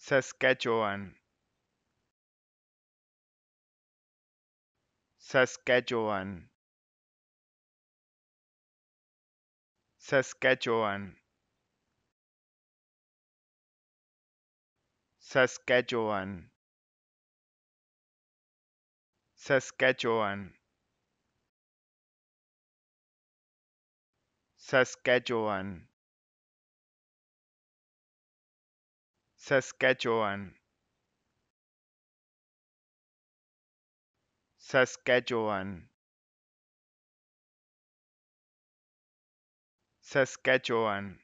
Saskatchewan Saskatchewan Saskatchewan Saskatchewan Saskatchewan Saskatchewan Saskatchewan Saskatchewan Saskatchewan